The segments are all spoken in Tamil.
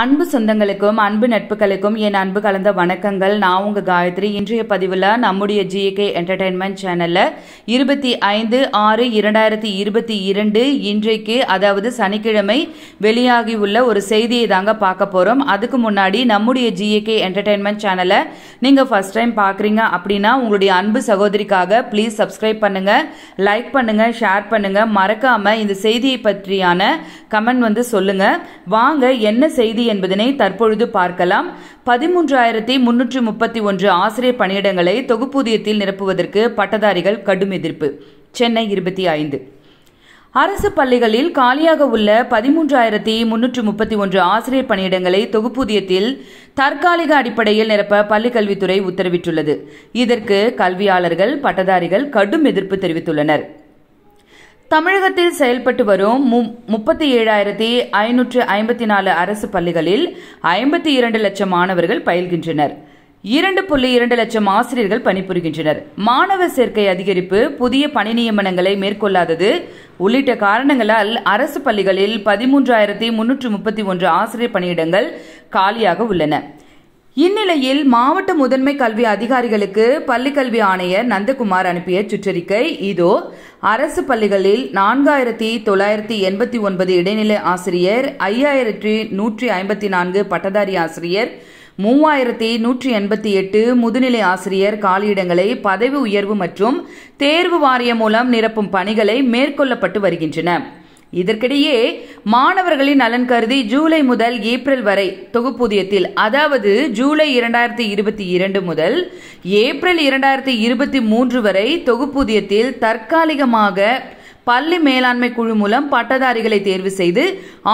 அன்பு சொந்தங்களுக்கும் அன்பு நட்புகளுக்கும் என் அன்பு கலந்த வணக்கங்கள் நான் உங்கள் காயத்ரி இன்றைய பதிவில் நம்முடைய ஜிஏகே என்டர்டைன்மெண்ட் சேனலில் இருபத்தி ஐந்து ஆறு இரண்டாயிரத்தி இருபத்தி இரண்டு இன்றைக்கு அதாவது சனிக்கிழமை வெளியாகி உள்ள ஒரு செய்தியை தாங்க பார்க்க போகிறோம் அதுக்கு முன்னாடி நம்முடைய ஜிஏகே என்டர்டைன்மெண்ட் சேனலை நீங்கள் ஃபஸ்ட் டைம் பார்க்குறீங்க அப்படின்னா உங்களுடைய அன்பு சகோதரிக்காக ப்ளீஸ் சப்ஸ்கிரைப் பண்ணுங்கள் லைக் பண்ணுங்கள் ஷேர் பண்ணுங்கள் மறக்காமல் இந்த செய்தியை பற்றியான கமெண்ட் வந்து சொல்லுங்கள் வாங்க என்ன செய்தி என்பதனை தற்பொழுது பார்க்கலாம் பதிமூன்றாயிரத்தி முன்னூற்று முப்பத்தி ஒன்று ஆசிரியர் பணியிடங்களை தொகுப்பூதியத்தில் நிரப்புவதற்கு பட்டதாரிகள் கடும் எதிர்ப்பு சென்னை இருபத்தி ஐந்து அரசு பள்ளிகளில் காலியாக உள்ள பதிமூன்றாயிரத்தி முன்னூற்று முப்பத்தி ஒன்று ஆசிரியர் பணியிடங்களை தொகுப்பூதியத்தில் தற்காலிக அடிப்படையில் நிரப்ப பள்ளிக்கல்வித்துறை உத்தரவிட்டுள்ளது இதற்கு கல்வியாளர்கள் பட்டதாரிகள் கடும் எதிர்ப்பு தெரிவித்துள்ளனர் தமிழகத்தில் செயல்பட்டு வரும் முப்பத்தி ஏழாயிரத்தி ஐநூற்று ஐம்பத்தி நாலு அரசு பள்ளிகளில் ஐம்பத்தி இரண்டு லட்சம் மாணவர்கள் பயில்கின்றனர் இரண்டு புள்ளி இரண்டு லட்சம் ஆசிரியர்கள் பணிபுரிகின்றனர் மாணவர் சேர்க்கை அதிகரிப்பு புதிய பணி நியமனங்களை மேற்கொள்ளாதது உள்ளிட்ட காரணங்களால் அரசு பள்ளிகளில் பதிமூன்றாயிரத்தி முன்னூற்று முப்பத்தி ஒன்று ஆசிரியர் பணியிடங்கள் காலியாக உள்ளன இந்நிலையில் மாவட்ட முதன்மை கல்வி அதிகாரிகளுக்கு பள்ளிக்கல்வி ஆணையர் நந்தகுமார் அனுப்பிய சுற்றறிக்கை இதோ அரசு பள்ளிகளில் நான்காயிரத்தி தொள்ளாயிரத்தி எண்பத்தி ஒன்பது இடைநிலை ஆசிரியர் ஐயாயிரத்தி நூற்றி ஐம்பத்தி நான்கு பட்டதாரி ஆசிரியர் மூவாயிரத்தி நூற்றி எண்பத்தி எட்டு முதுநிலை ஆசிரியர் காலியிடங்களை பதவி உயர்வு மற்றும் தேர்வு வாரியம் மூலம் நிரப்பும் பணிகளை மேற்கொள்ளப்பட்டு வருகின்றன இதற்கிடையே மாணவர்களின் நலன் கருதி ஜூலை முதல் ஏப்ரல் வரை தொகுப்பூதியத்தில் அதாவது ஜூலை இரண்டாயிரத்தி இருபத்தி இரண்டு முதல் ஏப்ரல் இரண்டாயிரத்தி இருபத்தி மூன்று வரை தொகுப்பூதியத்தில் தற்காலிகமாக பள்ளி மேலாண்மை குழு மூலம் பட்டதாரிகளை தேர்வு செய்து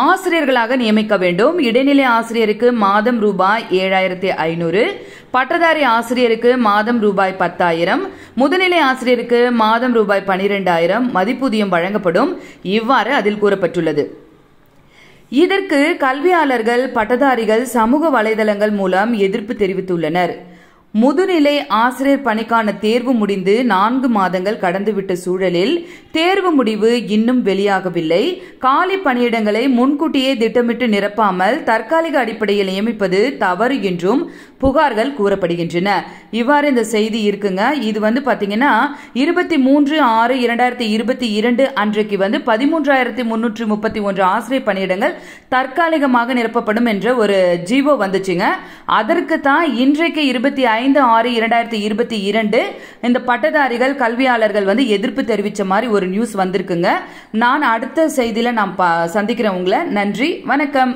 ஆசிரியர்களாக நியமிக்க வேண்டும் இடைநிலை ஆசிரியருக்கு மாதம் ரூபாய் ஏழாயிரத்தி ஐநூறு பட்டதாரி ஆசிரியருக்கு மாதம் ரூபாய் பத்தாயிரம் முதுநிலை ஆசிரியருக்கு மாதம் ரூபாய் பனிரெண்டாயிரம் மதிப்பூதியம் வழங்கப்படும் இவ்வாறு அதில் கூறப்பட்டுள்ளது இதற்கு கல்வியாளர்கள் பட்டதாரிகள் சமூக வலைதளங்கள் மூலம் எதிர்ப்பு தெரிவித்துள்ளனர் முதுநிலை ஆசிரியர் பணிக்கான தேர்வு முடிந்து நான்கு மாதங்கள் கடந்துவிட்ட சூழலில் தேர்வு முடிவு இன்னும் வெளியாகவில்லை காலி பணியிடங்களை முன்கூட்டியே திட்டமிட்டு நிரப்பாமல் தற்காலிக அடிப்படையில் நியமிப்பது தவறு என்றும் புகார்கள் கூறப்படுகின்றன இவ்வாறு இந்த செய்தி இருக்குங்க இது வந்து பாத்தீங்கன்னா இருபத்தி மூன்று ஆறு இரண்டாயிரத்தி இருபத்தி இரண்டு அன்றைக்கு வந்து பதிமூன்றாயிரத்தி முன்னூற்றி முப்பத்தி ஒன்று ஆசிரியர் பணியிடங்கள் தற்காலிகமாக நிரப்பப்படும் என்ற ஒரு ஜீவோ வந்துச்சுங்க அதற்கு தான் இன்றைக்கு இருபத்தி ஐந்து ஐந்து ஆறு இரண்டாயிரத்தி இருபத்தி இரண்டு இந்த பட்டதாரிகள் கல்வியாளர்கள் வந்து எதிர்ப்பு தெரிவித்த மாதிரி ஒரு நியூஸ் வந்திருக்குங்க நான் அடுத்த செய்தியில் நான் சந்திக்கிறேன் உங்களை நன்றி வணக்கம்